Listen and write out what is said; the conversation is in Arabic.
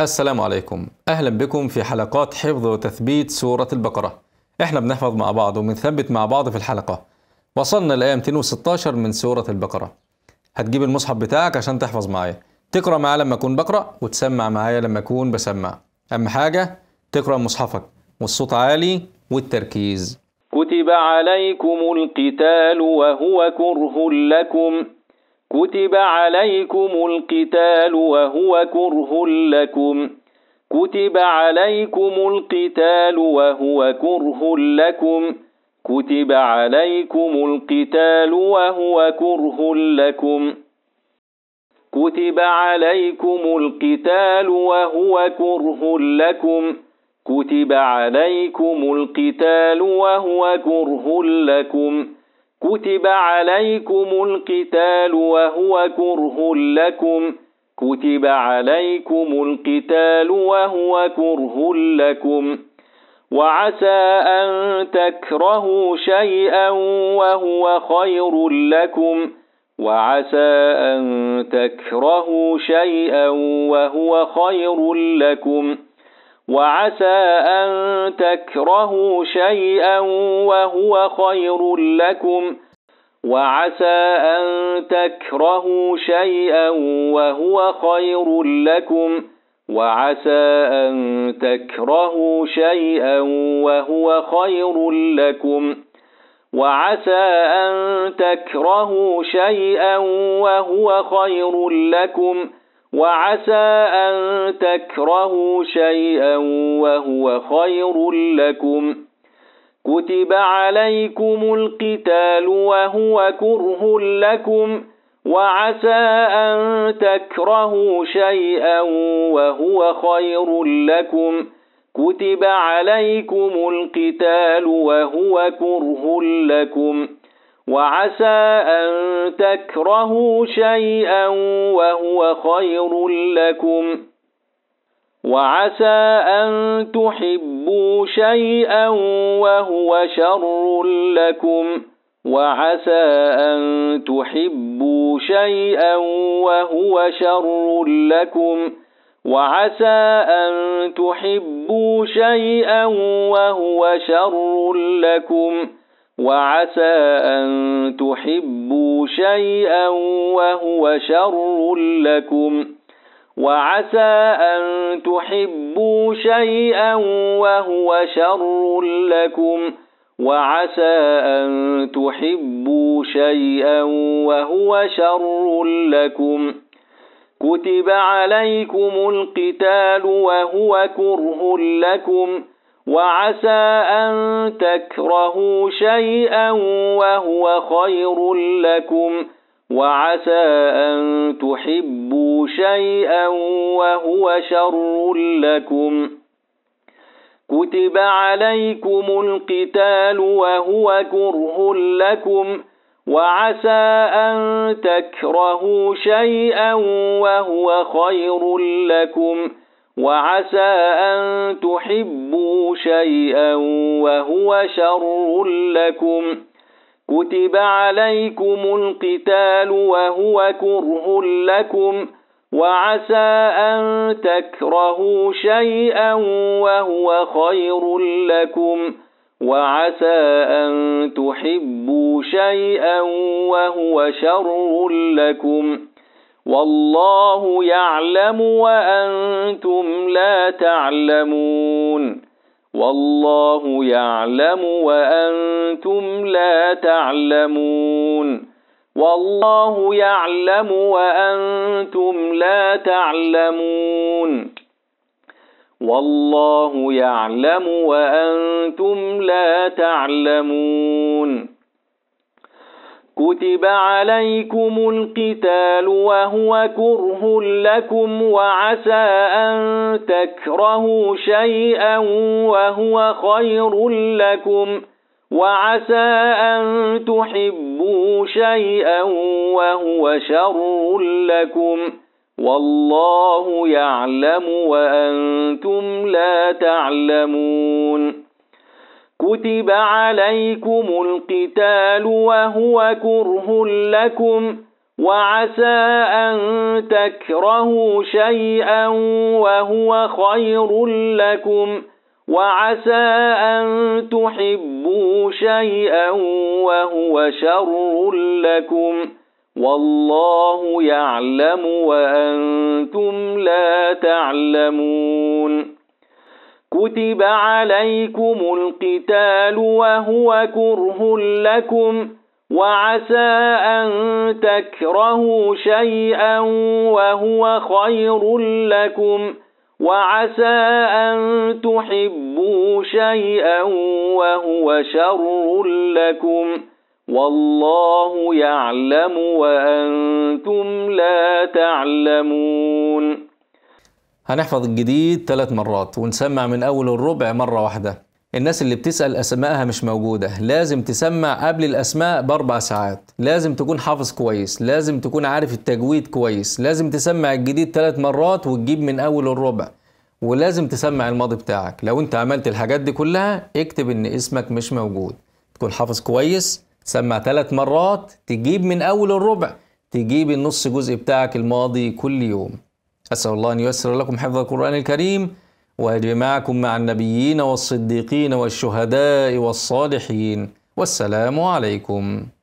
السلام عليكم أهلا بكم في حلقات حفظ وتثبيت سورة البقرة احنا بنحفظ مع بعض وبنثبت مع بعض في الحلقة وصلنا لآية 216 من سورة البقرة هتجيب المصحف بتاعك عشان تحفظ معايا تقرأ معايا لما أكون بقرأ وتسمع معايا لما أكون بسمع أهم حاجة تقرأ مصحفك والصوت عالي والتركيز كتب عليكم القتال وهو كره لكم كتب عليكم القتال وهو كره لكم كتب عليكم القتال وهو كره لكم كتب عليكم القتال وهو كره لكم كتب عليكم القتال وهو كره لكم كتب عليكم القتال وهو كره لكم كتب عليكم القتال وهو كره لكم كتب عليكم القتال وهو كره لكم وعسى أن تكرهوا شيئا وهو خير لكم وعسى أن تكرهوا شيئا وهو خير لكم وعسى أن تكرهوا شيئا وهو خير لكم وعسى أن تكرهوا شيئا وهو خير لكم وعسى أن تكرهوا شيئا وهو خير لكم وعسى أن تكرهوا شيئا وهو خير لكم وعسى أن وعسى أن تكرهوا شيئا وهو خير لكم كتب عليكم القتال وهو كره لكم وعسى أن تكرهوا شيئا وهو خير لكم كتب عليكم القتال وهو كره لكم وعسى أن تكرهوا شيئا وهو خير لكم وعسى أن تحبوا شيئا وهو شر لكم وعسى أن تحبوا شيئا وهو شر لكم وعسى أن تحبوا شيئا وهو شر لكم وعسى أن تحبوا شيئا وهو شر لكم وعسى أن تحبوا شيئا وهو شر لكم وعسى أن تحبوا شيئا وهو شر لكم كتب عليكم القتال وهو كره لكم ۖ وعسى أن تكرهوا شيئا وهو خير لكم وعسى أن تحبوا شيئا وهو شر لكم كتب عليكم القتال وهو كره لكم وعسى أن تكرهوا شيئا وهو خير لكم وعسى أن تحبوا شيئا وهو شر لكم كتب عليكم القتال وهو كره لكم وعسى أن تكرهوا شيئا وهو خير لكم وعسى أن تحبوا شيئا وهو شر لكم والله يعلم وأنتم لا تعلمون والله يعلم وأنتم لا تعلمون والله يعلم وأنتم لا تعلمون والله يعلم وأنتم لا تعلمون كتب عليكم القتال وهو كره لكم وعسى أن تكرهوا شيئا وهو خير لكم وعسى أن تحبوا شيئا وهو شر لكم والله يعلم وأنتم لا تعلمون كتب عليكم القتال وهو كره لكم وعسى أن تكرهوا شيئا وهو خير لكم وعسى أن تحبوا شيئا وهو شر لكم والله يعلم وأنتم لا تعلمون كتب عليكم القتال وهو كره لكم وعسى أن تكرهوا شيئا وهو خير لكم وعسى أن تحبوا شيئا وهو شر لكم والله يعلم وأنتم لا تعلمون هنحفظ الجديد ثلاث مرات ونسمع من أول الربع مرة واحدة الناس اللي بتسأل أسمائها مش موجودة لازم تسمع قبل الأسماء بأربع ساعات لازم تكون حافظ كويس لازم تكون عارف التجويد كويس لازم تسمع الجديد ثلاث مرات وتجيب من أول الربع ولازم تسمع الماضي بتاعك لو انت عملت الحاجات دي كلها اكتب ان اسمك مش موجود تكون حافظ كويس تسمع ثلاث مرات تجيب من أول الربع تجيب النص جزء بتاعك الماضي كل يوم أسأل الله أن ييسر لكم حفظ القرآن الكريم ويجمعكم مع النبيين والصديقين والشهداء والصالحين والسلام عليكم